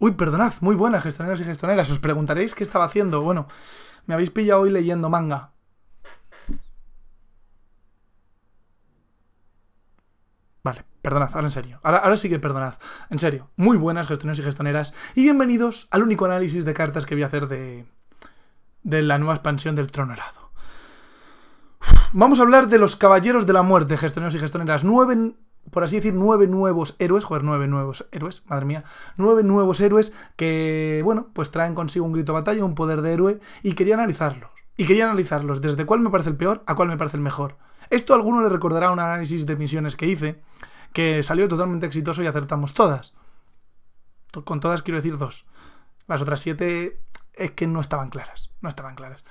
Uy, perdonad, muy buenas gestoneros y gestoneras, Os preguntaréis qué estaba haciendo. Bueno, me habéis pillado hoy leyendo manga. Vale, perdonad, ahora en serio. Ahora, sí que perdonad. En serio. Muy buenas gestoneros y gestoneras, Y bienvenidos al único análisis de cartas que voy a hacer de, de la nueva expansión del Trono Helado. Vamos a hablar de los Caballeros de la Muerte, gestoneros y gestoneras, Nueve por así decir, nueve nuevos héroes, joder, nueve nuevos héroes, madre mía, nueve nuevos héroes que, bueno, pues traen consigo un grito de batalla, un poder de héroe, y quería analizarlos. Y quería analizarlos desde cuál me parece el peor a cuál me parece el mejor. Esto a alguno le recordará un análisis de misiones que hice, que salió totalmente exitoso y acertamos todas. Con todas quiero decir dos. Las otras siete es que no estaban claras, no estaban claras.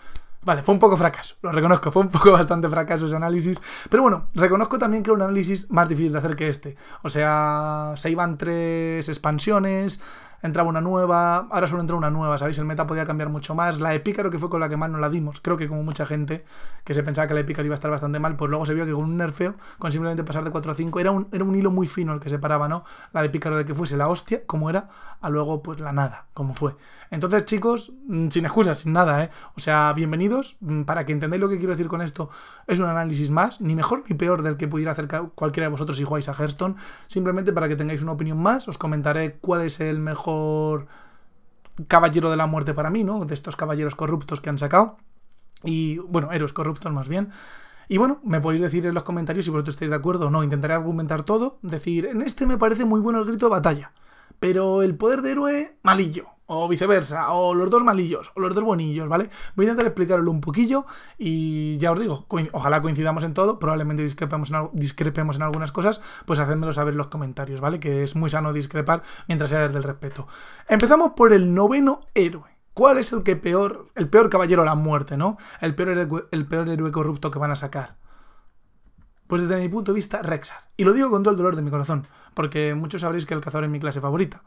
Vale, fue un poco fracaso, lo reconozco, fue un poco bastante fracaso ese análisis, pero bueno, reconozco también que era un análisis más difícil de hacer que este. O sea, se iban tres expansiones, entraba una nueva, ahora solo entra una nueva, ¿sabéis? El meta podía cambiar mucho más. La de Pícaro, que fue con la que más no la dimos, creo que como mucha gente que se pensaba que la de Pícaro iba a estar bastante mal, pues luego se vio que con un nerfeo, con simplemente pasar de 4 a 5, era un, era un hilo muy fino el que separaba, ¿no? La de Pícaro de que fuese la hostia, como era, a luego pues la nada, como fue. Entonces, chicos, mm, sin excusas, sin nada, ¿eh? O sea, bienvenidos, mm, para que entendáis lo que quiero decir con esto, es un análisis más, ni mejor ni peor del que pudiera hacer cualquiera de vosotros si jugáis a Hearthstone, simplemente para que tengáis una opinión más, os comentaré cuál es el mejor caballero de la muerte para mí, ¿no? De estos caballeros corruptos que han sacado. Y bueno, héroes corruptos más bien. Y bueno, me podéis decir en los comentarios si vosotros estáis de acuerdo o no. Intentaré argumentar todo. Decir, en este me parece muy bueno el grito de batalla. Pero el poder de héroe, malillo o viceversa, o los dos malillos, o los dos buenillos, ¿vale? Voy a intentar explicarlo un poquillo y ya os digo, ojalá coincidamos en todo, probablemente discrepemos en, discrepemos en algunas cosas, pues hacedmelo saber en los comentarios, ¿vale? Que es muy sano discrepar mientras sea del el respeto. Empezamos por el noveno héroe. ¿Cuál es el que peor, el peor caballero a la muerte, ¿no? El peor, el peor héroe corrupto que van a sacar. Pues desde mi punto de vista, Rexar. Y lo digo con todo el dolor de mi corazón, porque muchos sabréis que el cazador es mi clase favorita.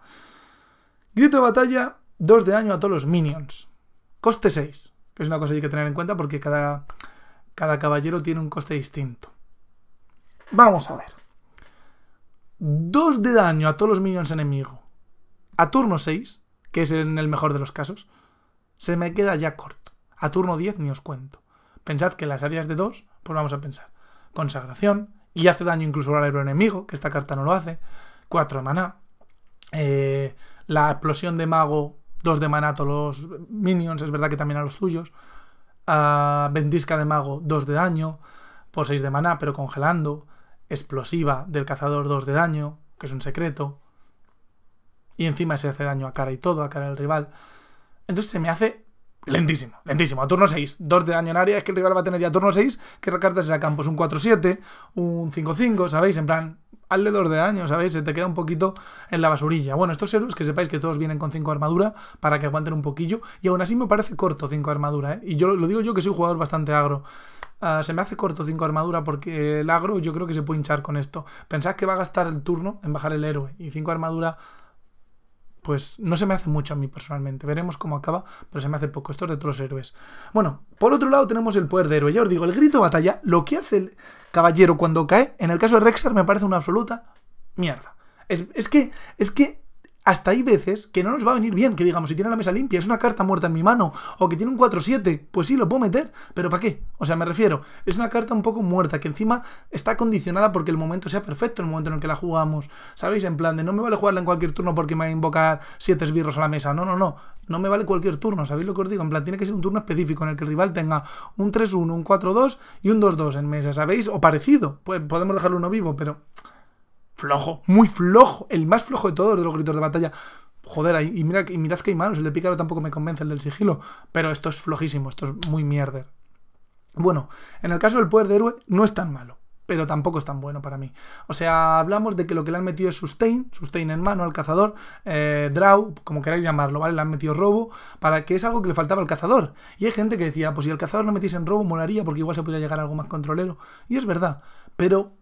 Grito de batalla, 2 de daño a todos los minions. Coste 6, que es una cosa que hay que tener en cuenta porque cada, cada caballero tiene un coste distinto. Vamos a ver. 2 de daño a todos los minions enemigo. A turno 6, que es en el mejor de los casos, se me queda ya corto. A turno 10 ni os cuento. Pensad que las áreas de 2, pues vamos a pensar. Consagración, y hace daño incluso al héroe enemigo, que esta carta no lo hace. 4 de maná. Eh, la explosión de mago, dos de maná a todos los minions, es verdad que también a los tuyos. Uh, bendisca de mago, 2 de daño, por 6 de maná, pero congelando. Explosiva del cazador, 2 de daño, que es un secreto. Y encima se hace daño a cara y todo, a cara del rival. Entonces se me hace lentísimo, lentísimo. A turno 6, 2 de daño en área, es que el rival va a tener ya turno 6, que recartas se sacan? Pues un 4-7, un 5-5, ¿sabéis? En plan, alrededor de daño, ¿sabéis? Se te queda un poquito en la basurilla. Bueno, estos héroes que sepáis que todos vienen con 5 armadura para que aguanten un poquillo. Y aún así me parece corto 5 armadura, ¿eh? Y yo lo digo yo que soy un jugador bastante agro. Ah, se me hace corto 5 armadura porque el agro yo creo que se puede hinchar con esto. Pensad que va a gastar el turno en bajar el héroe. Y 5 armadura pues no se me hace mucho a mí personalmente. Veremos cómo acaba, pero se me hace poco. Esto es de otros los héroes. Bueno, por otro lado tenemos el poder de héroe. Ya os digo, el grito batalla, lo que hace el, Caballero cuando cae, en el caso de Rexar me parece una absoluta mierda. Es, es, que, es que hasta hay veces que no nos va a venir bien, que digamos, si tiene la mesa limpia, es una carta muerta en mi mano, o que tiene un 4-7, pues sí, lo puedo meter, pero ¿para qué? O sea, me refiero, es una carta un poco muerta, que encima está condicionada porque el momento sea perfecto, el momento en el que la jugamos, ¿sabéis? En plan de no me vale jugarla en cualquier turno porque me va a invocar siete esbirros a la mesa, no, no, no, no me vale cualquier turno, ¿sabéis lo que os digo? En plan, tiene que ser un turno específico en el que el rival tenga un 3-1, un 4-2 y un 2-2 en mesa, ¿sabéis? O parecido, pues podemos dejarlo uno vivo, pero flojo, muy flojo, el más flojo de todos de los gritos de batalla. Joder, y, mira, y mirad que hay malos, el de Pícaro tampoco me convence, el del sigilo, pero esto es flojísimo, esto es muy mierder. Bueno, en el caso del poder de héroe no es tan malo, pero tampoco es tan bueno para mí. O sea, hablamos de que lo que le han metido es sustain, sustain en mano al cazador, eh, draw, como queráis llamarlo, ¿vale? Le han metido robo, para que es algo que le faltaba al cazador. Y hay gente que decía, ah, pues si el cazador no metiese en robo, molaría, porque igual se podría llegar a algo más controlero. Y es verdad, pero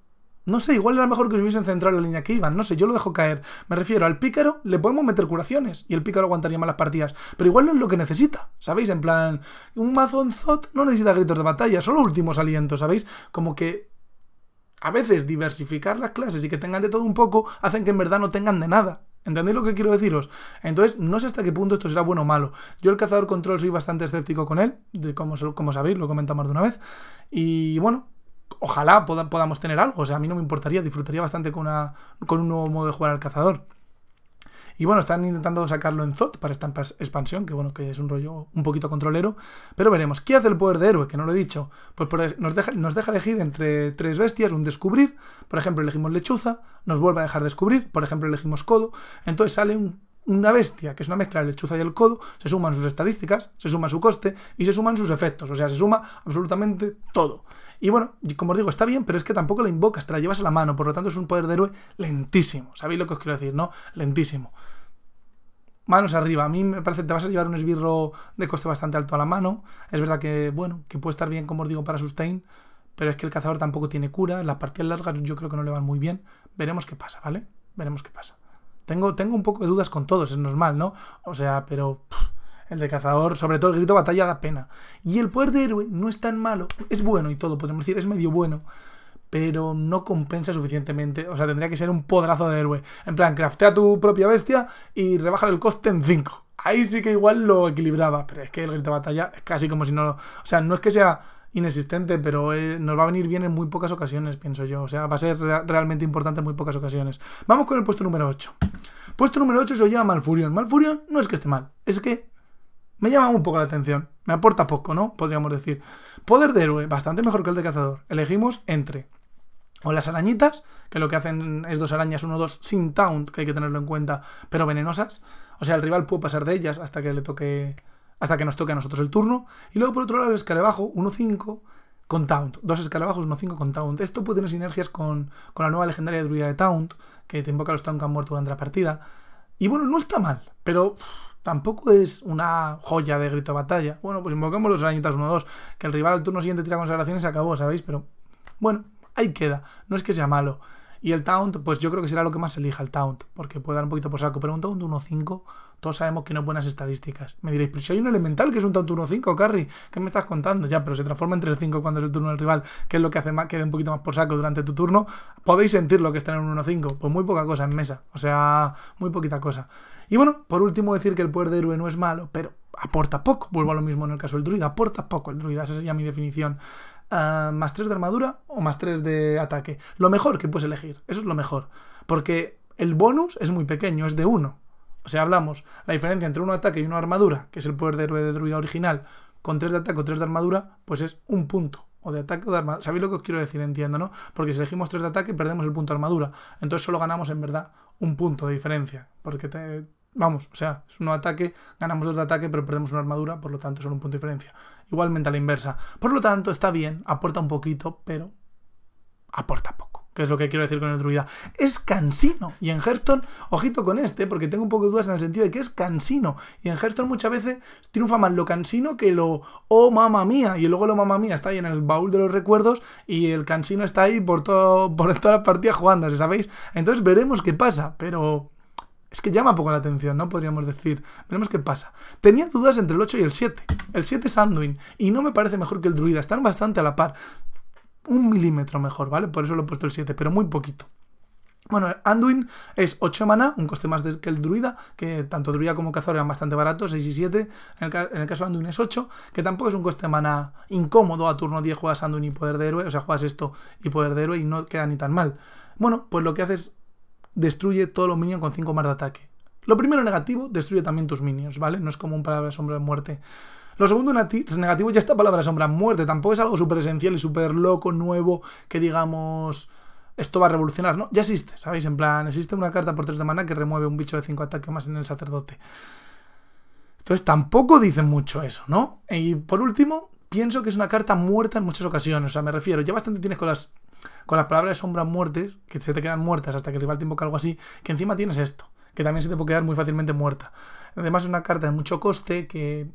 no sé, igual era mejor que os hubiesen centrado en la línea que iban. No sé, yo lo dejo caer. Me refiero al pícaro, le podemos meter curaciones y el pícaro aguantaría malas partidas. Pero igual no es lo que necesita, ¿sabéis? En plan, un mazonzot no necesita gritos de batalla, solo últimos alientos, ¿sabéis? Como que a veces diversificar las clases y que tengan de todo un poco hacen que en verdad no tengan de nada. ¿Entendéis lo que quiero deciros? Entonces, no sé hasta qué punto esto será bueno o malo. Yo el cazador control soy bastante escéptico con él, de como, como sabéis, lo comentamos más de una vez. Y bueno, ojalá podamos tener algo. O sea, a mí no me importaría, disfrutaría bastante con, con un nuevo modo de jugar al cazador. Y bueno, están intentando sacarlo en Zot para esta expansión, que bueno, que es un rollo un poquito controlero. Pero veremos. ¿Qué hace el poder de héroe? Que no lo he dicho. Pues e-, nos, deja, nos deja elegir entre tres bestias, un descubrir. Por ejemplo, elegimos lechuza, nos vuelve a dejar descubrir. Por ejemplo, elegimos codo. Entonces sale un una bestia, que es una mezcla de lechuza y el codo, se suman sus estadísticas, se suma su coste y se suman sus efectos. O sea, se suma absolutamente todo. Y bueno, como os digo, está bien, pero es que tampoco la invocas, te la llevas a la mano. Por lo tanto, es un poder de héroe lentísimo. ¿Sabéis lo que os quiero decir, no? Lentísimo. Manos arriba, a mí me parece que te vas a llevar un esbirro de coste bastante alto a la mano. Es verdad que, bueno, que puede estar bien, como os digo, para sustain, pero es que el cazador tampoco tiene cura. Las partidas largas yo creo que no le van muy bien. Veremos qué pasa, ¿vale? Veremos qué pasa. Tengo, un poco de dudas con todos, es normal, ¿no? O sea, pero... el de cazador, sobre todo el grito batalla da pena. Y el poder de héroe no es tan malo, es bueno y todo, podemos decir, es medio bueno, pero no compensa suficientemente. O sea, tendría que ser un podrazo de héroe. En plan, craftea tu propia bestia y rebaja el coste en 5. Ahí sí que igual lo equilibraba, pero es que el grito de batalla es casi como si no... O sea, no es que sea inexistente, pero eh, nos va a venir bien en muy pocas ocasiones, pienso yo. O sea, va a ser realmente importante en muy pocas ocasiones. Vamos con el puesto número 8. Puesto número 8 se lo lleva Malfurion. Malfurion no es que esté mal, es que me llama un poco la atención. Me aporta poco, ¿no? Podríamos decir. Poder de héroe, bastante mejor que el de cazador. Elegimos entre o las arañitas, que lo que hacen es dos arañas, uno dos, sin taunt, que hay que tenerlo en cuenta, pero venenosas. O sea, el rival puede pasar de ellas hasta que le toque hasta que nos toque a nosotros el turno. Y luego por otro lado el escalabajo 1-5 con Taunt. Dos escarabajos, 1-5 con Taunt. Esto puede tener sinergias con, la nueva legendaria druida de Taunt, que te invoca a los Taunt que han muerto durante la partida. Y bueno, no está mal, pero tampoco es una joya de grito de batalla. Bueno, pues invocamos los arañitas 1-2, que el rival al turno siguiente tira consagraciones y se acabó, ¿sabéis? Pero bueno, ahí queda. No es que sea malo. Y el Taunt, pues yo creo que será lo que más elija el Taunt, porque puede dar un poquito por saco. Pero un Taunt 1-5, todos sabemos que no es buenas estadísticas. Me diréis, pero si hay un elemental que es un Taunt 1-5, Carry, ¿qué me estás contando? Ya, pero se transforma en 3-5 cuando es el turno del rival, que es lo que hace más, que dé un poquito más por saco durante tu turno. Podéis sentir lo que está en un 1-5, pues muy poca cosa en mesa, o sea, muy poquita cosa. Y bueno, por último decir que el poder de héroe no es malo, pero aporta poco. Vuelvo a lo mismo en el caso del druida, aporta poco el druida, esa sería mi definición. Eh, más 3 de armadura o más 3 de ataque. Lo mejor que puedes elegir, eso es lo mejor. Porque el bonus es muy pequeño, es de 1. O sea, hablamos, la diferencia entre un ataque y una armadura, que es el poder de de druida original, con 3 de ataque o 3 de armadura, pues es un punto. O de ataque o de armadura. ¿Sabéis lo que os quiero decir? Entiendo, ¿no? Porque si elegimos 3 de ataque, perdemos el punto de armadura. Entonces solo ganamos en verdad un punto de diferencia. Porque te, Vamos, o sea, es un ataque, ganamos dos de ataque, pero perdemos una armadura, por lo tanto, solo un punto de diferencia. Igualmente a la inversa. Por lo tanto, está bien, aporta un poquito, pero aporta poco, que es lo que quiero decir con el druida. Es cansino. Y en Hearthstone, ojito con este, porque tengo un poco de dudas en el sentido de que es cansino. Y en Hearthstone muchas veces triunfa más lo cansino que lo oh mamá mía. Y luego lo mamá mía está ahí en el baúl de los recuerdos y el cansino está ahí por, todo, por toda la partida jugando, ¿sabéis? Entonces veremos qué pasa, pero es que llama poco la atención, ¿no? Podríamos decir. Veremos qué pasa. Tenía dudas entre el 8 y el 7. El 7 es Anduin. Y no me parece mejor que el druida. Están bastante a la par. Un milímetro mejor, ¿vale? Por eso lo he puesto el 7, pero muy poquito. Bueno, Anduin es 8 mana, un coste más que el druida, que tanto druida como cazador eran bastante baratos, 6 y 7. En el, caso de Anduin es 8, que tampoco es un coste de mana incómodo. A turno 10 juegas Anduin y poder de héroe, o sea, juegas esto y poder de héroe y no queda ni tan mal. Bueno, pues lo que haces destruye todos los minions con 5 más de ataque. Lo primero negativo destruye también tus minions, ¿vale? No es como un palabra sombra de muerte. Lo segundo negativo ya esta palabra sombra muerte. Tampoco es algo súper esencial y súper loco, nuevo, que digamos esto va a revolucionar, ¿no? Ya existe, ¿sabéis? En plan, existe una carta por 3 de mana que remueve un bicho de 5 ataques más en el sacerdote. Entonces tampoco dicen mucho eso, ¿no? Y por último, pienso que es una carta muerta en muchas ocasiones. O sea, me refiero, ya bastante tienes con las, con las palabras de sombra muertes, que se te quedan muertas hasta que el rival te invoca algo así, que encima tienes esto, que también se te puede quedar muy fácilmente muerta. Además es una carta de mucho coste que...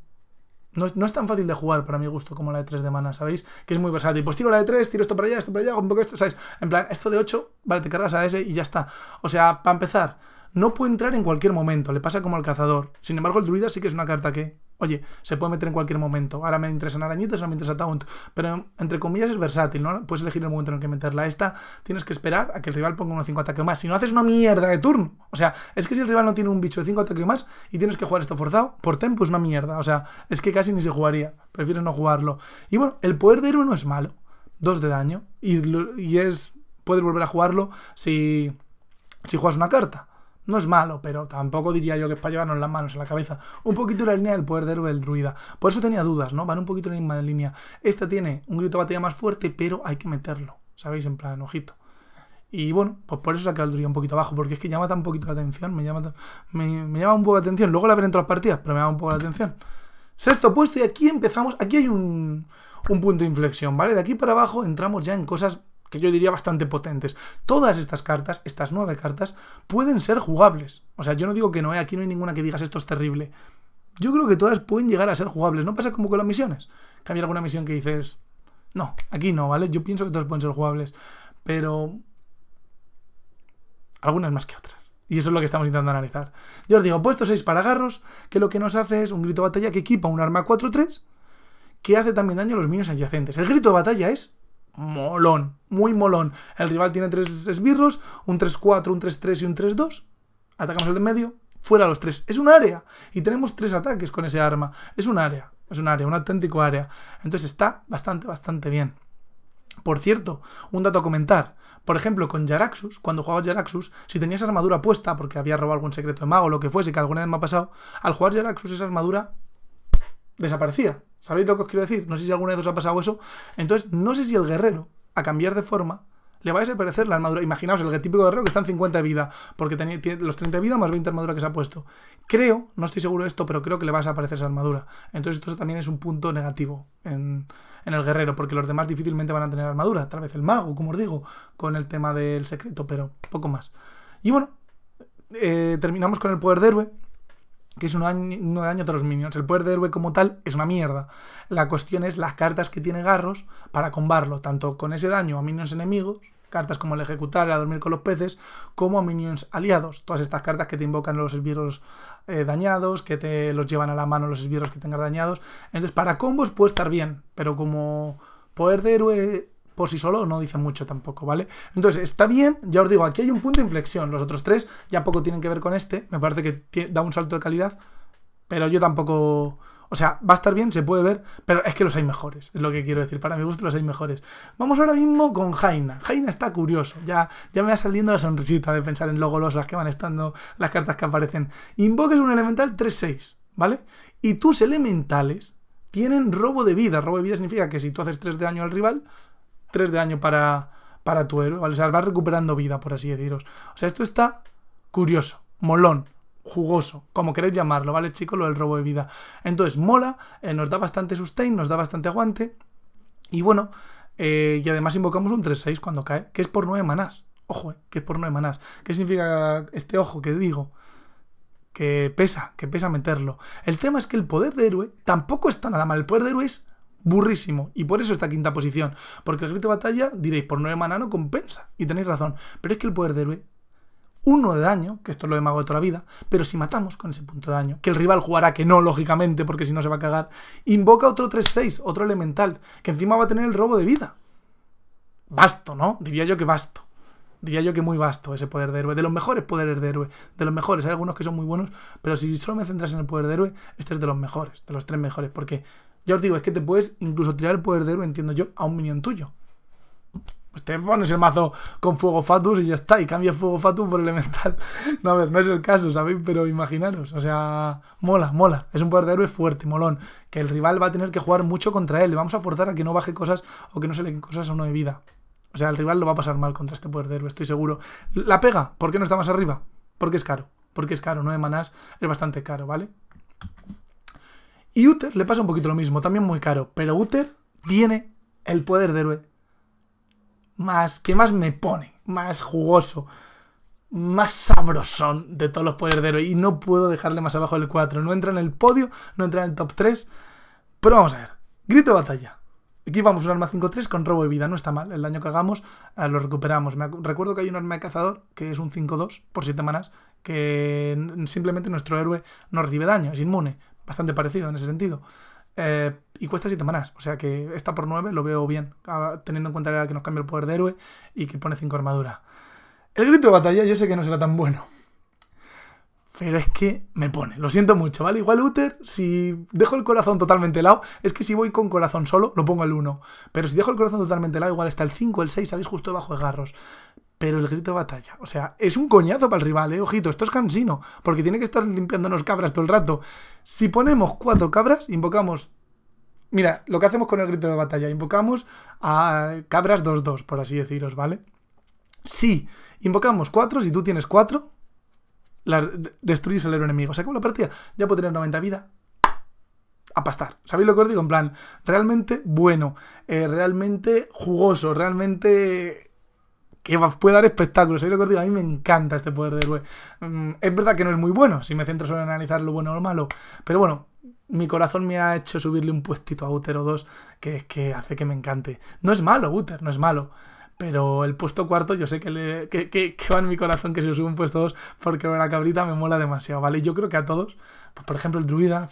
No, es tan fácil de jugar para mi gusto como la de 3 de mana, ¿sabéis? Que es muy versátil. Pues tiro la de 3, tiro esto para allá, esto para allá, un poco esto, ¿sabéis? En plan, esto de 8, vale, te cargas a ese y ya está. O sea, para empezar, no puede entrar en cualquier momento, le pasa como al cazador. Sin embargo, el druida sí que es una carta que, oye, se puede meter en cualquier momento. Ahora me interesan arañitas, o me interesa Taunt. Pero entre comillas es versátil, ¿no? Puedes elegir el momento en el que meterla. Esta tienes que esperar a que el rival ponga unos 5 ataques más. Si no haces una mierda de turno. O sea, es que si el rival no tiene un bicho de 5 ataques más y tienes que jugar esto forzado, por tempo es una mierda. O sea, es que casi ni se jugaría. Prefieres no jugarlo. Y bueno, el poder de héroe no es malo. dos de daño. Y, y es. Puedes volver a jugarlo si. Si juegas una carta. No es malo, pero tampoco diría yo que es para llevarnos las manos en la cabeza. Un poquito la línea del poder héroe del druida. Por eso tenía dudas, ¿no? Van un poquito en la misma línea. Esta tiene un grito de batalla más fuerte, pero hay que meterlo. ¿Sabéis? En plan, ojito. Y bueno, pues por eso la el druida un poquito abajo, porque es que llama tan poquito la atención. Me llama, me, llama un poco la atención. Luego la veré en todas las partidas, pero me llama un poco la atención. Sexto puesto, y aquí empezamos. Aquí hay un, un punto de inflexión, ¿vale? De aquí para abajo entramos ya en cosas que yo diría bastante potentes. Todas estas cartas, estas nueve cartas, pueden ser jugables. O sea, yo no digo que no, ¿eh? aquí no hay ninguna que digas esto es terrible. Yo creo que todas pueden llegar a ser jugables. No pasa como con las misiones. Cambiar alguna misión que dices, no, aquí no, ¿vale? Yo pienso que todas pueden ser jugables, pero algunas más que otras. Y eso es lo que estamos intentando analizar. Yo os digo, puesto seis para agarros, que lo que nos hace es un grito de batalla que equipa un arma 4-3, que hace también daño a los minions adyacentes. El grito de batalla es molón, muy molón. El rival tiene tres esbirros, un 3-4, un 3-3 y un 3-2. Atacamos el de medio, fuera los tres. Es un área. Y tenemos tres ataques con ese arma. Es un área, es un área, un auténtico área. Entonces está bastante, bastante bien. Por cierto, un dato a comentar. Por ejemplo, con Jaraxus, cuando jugabas Jaraxus, si tenías armadura puesta, porque había robado algún secreto de mago o lo que fuese, que alguna vez me ha pasado, al jugar Jaraxus esa armadura desaparecía. ¿Sabéis lo que os quiero decir? No sé si alguna de os ha pasado eso. Entonces, no sé si el guerrero, a cambiar de forma, le va a desaparecer la armadura. Imaginaos, el típico guerrero que está en 50 de vida, porque tiene los 30 de vida más 20 de armadura que se ha puesto. Creo, no estoy seguro de esto, pero creo que le va a aparecer esa armadura. Entonces esto también es un punto negativo en, el guerrero, porque los demás difícilmente van a tener armadura. Tal vez el mago, como os digo, con el tema del secreto, pero poco más. Y bueno, eh, terminamos con el poder de héroe, que es un daño, a daño los minions. El poder de héroe como tal es una mierda. La cuestión es las cartas que tiene Garros para combarlo, tanto con ese daño a minions enemigos, cartas como el ejecutar, a dormir con los peces, como a minions aliados. Todas estas cartas que te invocan los esbirros eh, dañados, que te los llevan a la mano los esbirros que tengas dañados. Entonces, para combos puede estar bien, pero como poder de héroe por sí solo no dice mucho tampoco, ¿vale? Entonces, está bien, ya os digo, aquí hay un punto de inflexión. Los otros tres ya poco tienen que ver con este. Me parece que da un salto de calidad, pero yo tampoco... O sea, va a estar bien, se puede ver, pero es que los hay mejores, es lo que quiero decir. Para mi gusto, los hay mejores. Vamos ahora mismo con Jaina. Jaina está curioso, ya, ya me va saliendo la sonrisita de pensar en lo golosas que van estando las cartas que aparecen. Invoques un elemental 3-6, ¿vale? Y tus elementales tienen robo de vida. Robo de vida significa que si tú haces 3 de daño al rival, 3 de daño para, para tu héroe, ¿vale? O sea, vas recuperando vida, por así deciros. O sea, esto está curioso, molón, jugoso, como queréis llamarlo, ¿vale, chico Lo del robo de vida. Entonces, mola, eh, nos da bastante sustain, nos da bastante aguante. Y bueno, eh, y además invocamos un 3-6 cuando cae, que es por 9 manás. Ojo, eh, que es por 9 manás. ¿Qué significa este ojo que digo? Que pesa, que pesa meterlo. El tema es que el poder de héroe tampoco está nada mal. El poder de héroe es burrísimo. Y por eso esta quinta posición. Porque el grito de batalla, diréis, por 9 mana no compensa. Y tenéis razón. Pero es que el poder de héroe, uno de daño, que esto es lo de mago de toda la vida, pero si matamos con ese punto de daño, que el rival jugará que no, lógicamente, porque si no se va a cagar, invoca otro 3-6, otro elemental, que encima va a tener el robo de vida. Basto, ¿no? Diría yo que basto. Diría yo que muy vasto ese poder de héroe. De los mejores poderes de héroe. De los mejores. Hay algunos que son muy buenos. Pero si solo me centras en el poder de héroe, este es de los mejores. De los tres mejores. Porque ya os digo, es que te puedes incluso tirar el poder de héroe, entiendo yo, a un minion tuyo. Pues te pones el mazo con Fuego Fatus y ya está, y cambia Fuego Fatus por Elemental. No, a ver, no es el caso, ¿sabéis? Pero imaginaros, o sea, mola, mola. Es un poder de héroe fuerte, molón, que el rival va a tener que jugar mucho contra él. Le vamos a forzar a que no baje cosas o que no se le cosas a uno de vida. O sea, el rival lo va a pasar mal contra este poder de héroe, estoy seguro. ¿La pega? ¿Por qué no está más arriba? Porque es caro. Porque es caro, de manás es bastante caro, ¿vale? Y Uther le pasa un poquito lo mismo, también muy caro. Pero Uther tiene el poder de héroe más que más me pone, más jugoso, más sabrosón de todos los poderes de héroe. Y no puedo dejarle más abajo del 4. No entra en el podio, no entra en el top 3. Pero vamos a ver. Grito de batalla. Aquí vamos un arma 5-3 con robo de vida, no está mal. El daño que hagamos eh, lo recuperamos. Me recuerdo que hay un arma de cazador que es un 5-2 por 7 manas, que simplemente nuestro héroe no recibe daño, es inmune bastante parecido en ese sentido. Eh, y cuesta 7 manas o sea que está por 9 lo veo bien, ah, teniendo en cuenta que nos cambia el poder de héroe y que pone 5 armaduras. El grito de batalla yo sé que no será tan bueno, pero es que me pone, lo siento mucho, ¿vale? Igual Uther, si dejo el corazón totalmente helado, es que si voy con corazón solo, lo pongo el 1. Pero si dejo el corazón totalmente helado, igual está el 5, el 6, sabéis, justo debajo de garros pero el grito de batalla. O sea, es un coñazo para el rival, ¿eh? Ojito, esto es cansino, porque tiene que estar limpiándonos cabras todo el rato. Si ponemos cuatro cabras, invocamos... Mira, lo que hacemos con el grito de batalla, invocamos a cabras 2-2, por así deciros, ¿vale? Si invocamos cuatro, si tú tienes cuatro, destruyes destruís el héroe enemigo. O sea, como la partida ya puedo tener 90 vida, a pastar. ¿Sabéis lo que os digo? En plan, realmente bueno, eh, realmente jugoso, realmente que puede dar espectáculos. Soy lo que digo, a mí me encanta este poder de héroe. Mm, es verdad que no es muy bueno, si me centro solo en analizar lo bueno o lo malo, pero bueno, mi corazón me ha hecho subirle un puestito a Uter o dos, que es que hace que me encante. No es malo, Uter, no es malo. Pero el puesto cuarto yo sé que, va en mi corazón que se lo subo un puesto dos. porque la cabrita me mola demasiado, ¿vale? Yo creo que a todos, pues por ejemplo el druida,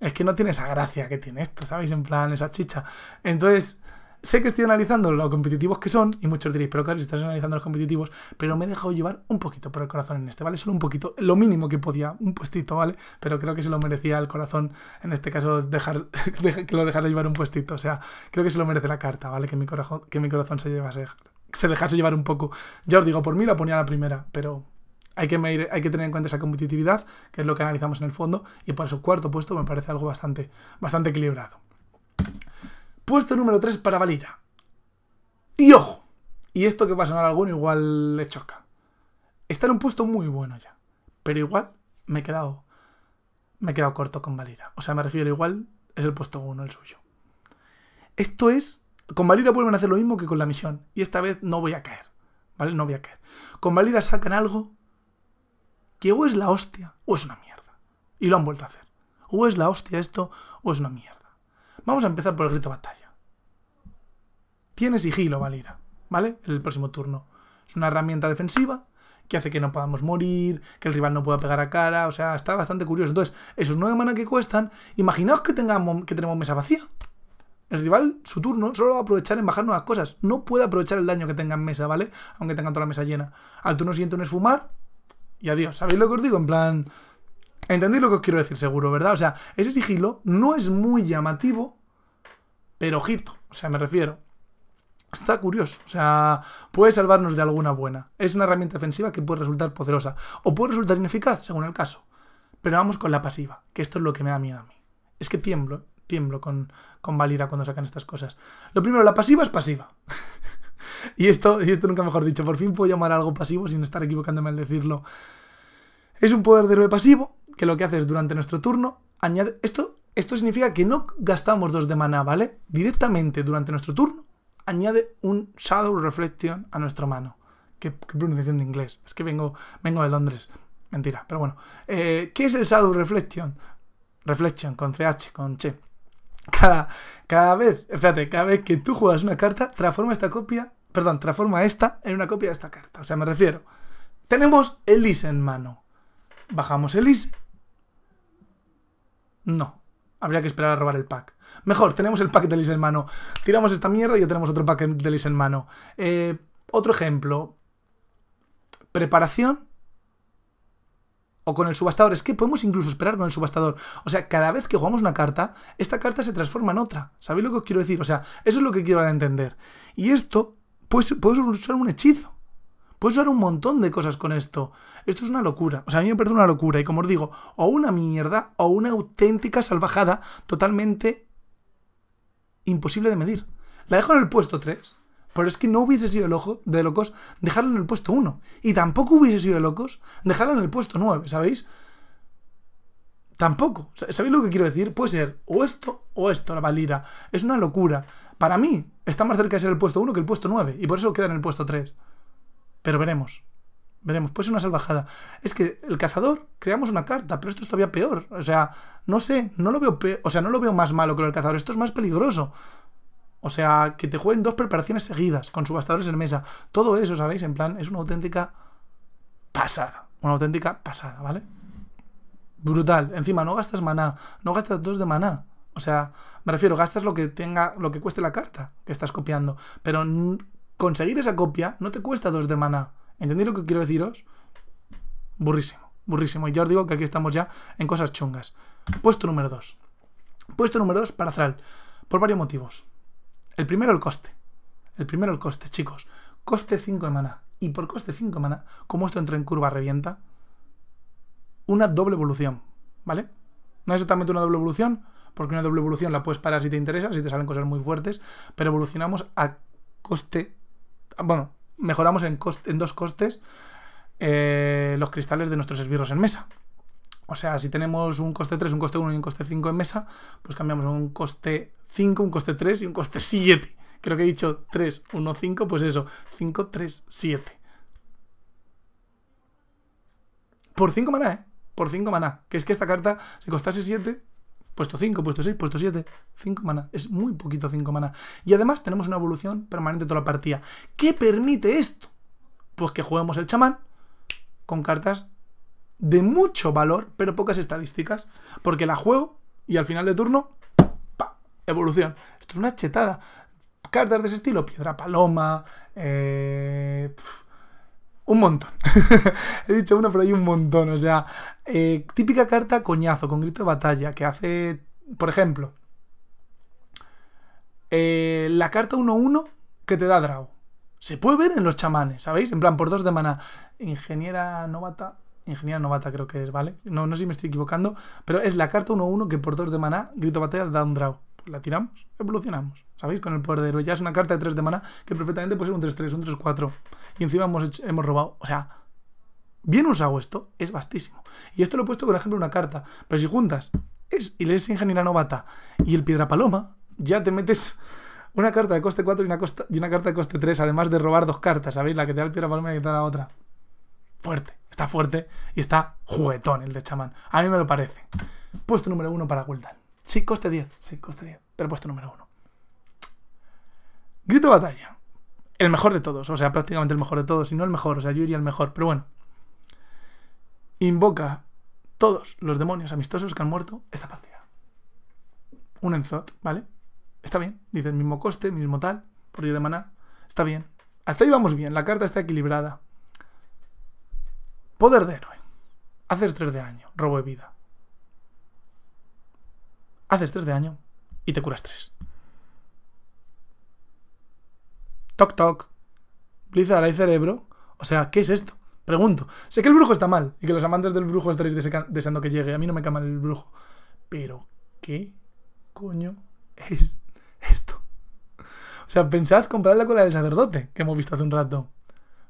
es que no tiene esa gracia que tiene esto, ¿sabéis? En plan, esa chicha. Entonces, sé que estoy analizando lo competitivos que son, y muchos diréis, pero claro, si estás analizando los competitivos, pero me he dejado llevar un poquito por el corazón en este, ¿vale? Solo un poquito, lo mínimo que podía, un puestito, ¿vale? Pero creo que se lo merecía el corazón, en este caso, dejar, que lo dejara llevar un puestito, o sea, creo que se lo merece la carta, ¿vale? Que mi corazón, que mi corazón se, llevase, se dejase llevar un poco. Ya os digo, por mí la ponía la primera, pero hay que, hay que tener en cuenta esa competitividad, que es lo que analizamos en el fondo, y por eso cuarto puesto me parece algo bastante, bastante equilibrado. Puesto número 3 para Valira. Y ojo, y esto que va a sonar alguno igual le choca. Está en un puesto muy bueno ya, pero igual me he quedado me he quedado corto con Valira. O sea, me refiero igual es el puesto 1 el suyo. Esto es con Valira vuelven a hacer lo mismo que con la misión y esta vez no voy a caer, ¿vale? No voy a caer. Con Valira sacan algo que o es la hostia o es una mierda. Y lo han vuelto a hacer. O es la hostia esto o es una mierda. Vamos a empezar por el grito batalla. Tiene sigilo, Valira, ¿vale? el próximo turno. Es una herramienta defensiva que hace que no podamos morir, que el rival no pueda pegar a cara, o sea, está bastante curioso. Entonces, esos nueve manas que cuestan, imaginaos que, tengamos, que tenemos mesa vacía. El rival, su turno, solo va a aprovechar en bajar nuevas cosas. No puede aprovechar el daño que tenga en mesa, ¿vale? Aunque tenga toda la mesa llena. Al turno siguiente es fumar y adiós. ¿Sabéis lo que os digo? En plan, Entendéis lo que os quiero decir, seguro, ¿verdad? O sea, ese sigilo no es muy llamativo, pero ojito o sea, me refiero. Está curioso, o sea, puede salvarnos de alguna buena. Es una herramienta defensiva que puede resultar poderosa o puede resultar ineficaz, según el caso. Pero vamos con la pasiva, que esto es lo que me da miedo a mí. Es que tiemblo, tiemblo con, con Valira cuando sacan estas cosas. Lo primero, la pasiva es pasiva. y, esto, y esto nunca mejor dicho, por fin puedo llamar algo pasivo sin estar equivocándome al decirlo. Es un poder de héroe pasivo que lo que haces durante nuestro turno, añade... Esto, esto significa que no gastamos dos de mana, ¿vale? Directamente durante nuestro turno, añade un Shadow Reflection a nuestra mano. Qué, pronunciación de inglés. Es que vengo, vengo de Londres. Mentira, pero bueno. Eh, ¿Qué es el Shadow Reflection? Reflection, con CH, con Che. Cada, vez, fíjate, cada vez que tú juegas una carta, transforma esta copia, perdón, transforma esta en una copia de esta carta. O sea, me refiero, tenemos el en mano. Bajamos el IS no. Habría que esperar a robar el pack. Mejor, tenemos el pack de Lis en mano. Tiramos esta mierda y ya tenemos otro pack de Lis en mano. Eh, otro ejemplo. Preparación. O con el subastador. Es que podemos incluso esperar con el subastador. O sea, cada vez que jugamos una carta, esta carta se transforma en otra. ¿Sabéis lo que os quiero decir? O sea, eso es lo que quiero a entender. Y esto, pues, puede usar un hechizo. Puedes usar un montón de cosas con esto. Esto es una locura. O sea, a mí me parece una locura. Y como os digo, o una mierda o una auténtica salvajada totalmente imposible de medir. La dejo en el puesto 3. Pero es que no hubiese sido de locos dejarlo en el puesto 1. Y tampoco hubiese sido de locos dejarlo en el puesto 9, ¿sabéis? Tampoco. ¿Sabéis lo que quiero decir? Puede ser o esto o esto, la valira. Es una locura. Para mí, está más cerca de ser el puesto 1 que el puesto 9. Y por eso queda en el puesto 3. Pero veremos. Veremos, pues una salvajada. Es que el cazador, creamos una carta, pero esto es todavía peor. O sea, no sé, no lo veo o sea, no lo veo más malo que el cazador, esto es más peligroso. O sea, que te jueguen dos preparaciones seguidas, con subastadores en mesa. Todo eso, ¿sabéis? En plan, es una auténtica pasada. Una auténtica pasada, ¿vale? Brutal. Encima, no gastas maná, no gastas dos de maná. O sea, me refiero, gastas lo que tenga, lo que cueste la carta que estás copiando. Pero conseguir esa copia no te cuesta dos de mana. ¿Entendéis lo que quiero deciros? Burrísimo, burrísimo. Y ya os digo que aquí estamos ya en cosas chungas. Puesto número 2. Puesto número 2 para Zral Por varios motivos. El primero, el coste. El primero, el coste, chicos. Coste 5 de mana. Y por coste 5 de mana, como esto entra en curva, revienta. Una doble evolución, ¿vale? No es exactamente una doble evolución, porque una doble evolución la puedes parar si te interesa, si te salen cosas muy fuertes, pero evolucionamos a coste bueno, mejoramos en, en dos costes eh, los cristales de nuestros esbirros en mesa. O sea, si tenemos un coste 3, un coste 1 y un coste 5 en mesa, pues cambiamos a un coste 5, un coste 3 y un coste 7. Creo que he dicho 3, 1, 5, pues eso, 5, 3, 7. Por 5 maná, ¿eh? Por 5 maná. Que es que esta carta, si costase 7, puesto 5, puesto 6, puesto 7, 5 mana. Es muy poquito 5 mana. Y además tenemos una evolución permanente toda la partida. ¿Qué permite esto? Pues que juguemos el chamán con cartas de mucho valor, pero pocas estadísticas. Porque la juego y al final de turno, ¡pa! Evolución. Esto es una chetada. Cartas de ese estilo, piedra paloma, eh un montón. He dicho una, pero hay un montón. O sea, eh, típica carta coñazo, con grito de batalla, que hace, por ejemplo, eh, la carta 1-1 que te da Drago. Se puede ver en los chamanes, ¿sabéis? En plan, por dos de maná. Ingeniera novata. Ingeniera novata creo que es, ¿vale? No, no sé si me estoy equivocando, pero es la carta 1-1 que por dos de maná, grito de batalla, da un Drago la tiramos, evolucionamos. ¿Sabéis? Con el poder de héroe. Ya es una carta de 3 de mana que perfectamente puede ser un 3-3, un 3-4. Y encima hemos, hemos robado. O sea, bien usado esto, es vastísimo. Y esto lo he puesto, por ejemplo, una carta. Pero si juntas es y lees Ingeniera Novata y el Piedra Paloma, ya te metes una carta de coste 4 y una, y una carta de coste 3, además de robar dos cartas, ¿sabéis? La que te da el Piedra Paloma y la que te da la otra. Fuerte, está fuerte y está juguetón el de chamán. A mí me lo parece. Puesto número uno para Gul'dan. Sí, coste 10, sí, coste 10, pero puesto número 1. Grito Batalla. El mejor de todos, o sea, prácticamente el mejor de todos, si no el mejor, o sea, yo iría el mejor, pero bueno. Invoca todos los demonios amistosos que han muerto esta partida. Un Enzot, ¿vale? Está bien, dice el mismo coste, mismo tal, por día de maná. Está bien. Hasta ahí vamos bien, la carta está equilibrada. Poder de héroe. Haces 3 de año, robo de vida haces 3 de año y te curas 3. Toc toc. Blizzard, hay cerebro. O sea, ¿qué es esto? Pregunto. Sé que el brujo está mal y que los amantes del brujo estaréis deseando que llegue. A mí no me cae mal el brujo. Pero, ¿qué coño es esto? O sea, pensad comprarla con cola del sacerdote que hemos visto hace un rato.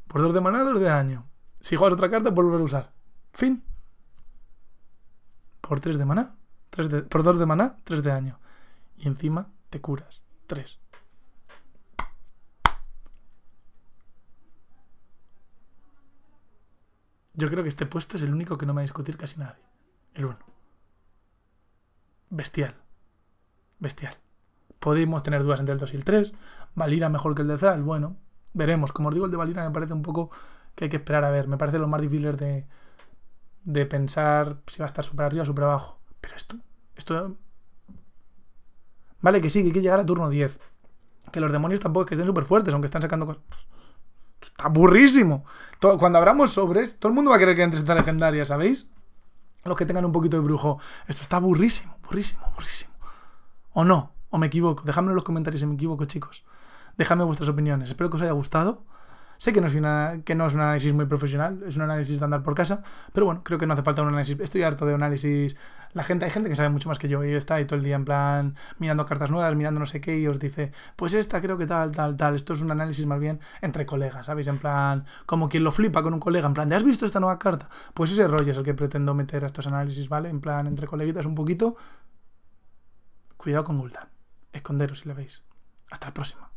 Por dos de maná, dos de daño. Si juegas otra carta, volver a usar. Fin. Por tres de maná, por 2 de maná, 3 de daño. Y encima te curas. 3. Yo creo que este puesto es el único que no me va a discutir casi nadie. El 1. Bestial. Bestial. Podemos tener dudas entre el 2 y el 3. Valira mejor que el de Zral. Bueno, veremos. Como os digo, el de Valira me parece un poco que hay que esperar a ver. Me parece lo más difícil de, de pensar si va a estar super arriba o super abajo. Pero esto, esto... Vale, que sí, que hay que llegar a turno 10. Que los demonios tampoco que estén súper fuertes, aunque están sacando cosas... Pues, está burrísimo. cuando abramos sobres, todo el mundo va a querer que entre esta legendaria, ¿sabéis? Los que tengan un poquito de brujo. Esto está burrísimo, burrísimo, burrísimo. ¿O no? ¿O me equivoco? Dejadme en los comentarios si me equivoco, chicos. Dejadme vuestras opiniones. Espero que os haya gustado. Sé que no, es un análisis muy profesional, es un análisis de andar por casa, pero bueno, creo que no hace falta un análisis. Estoy harto de análisis. La gente, hay gente que sabe mucho más que yo y está ahí todo el día en plan mirando cartas nuevas, mirando no sé qué y os dice, pues esta creo que tal, tal, tal. Esto es un análisis más bien entre colegas, ¿sabéis? En plan, como quien lo flipa con un colega, en plan, ¿de has visto esta nueva carta? Pues ese rollo es el que pretendo meter a estos análisis, ¿vale? En plan, entre coleguitas un poquito. Cuidado con multa Esconderos si la veis. Hasta la próxima.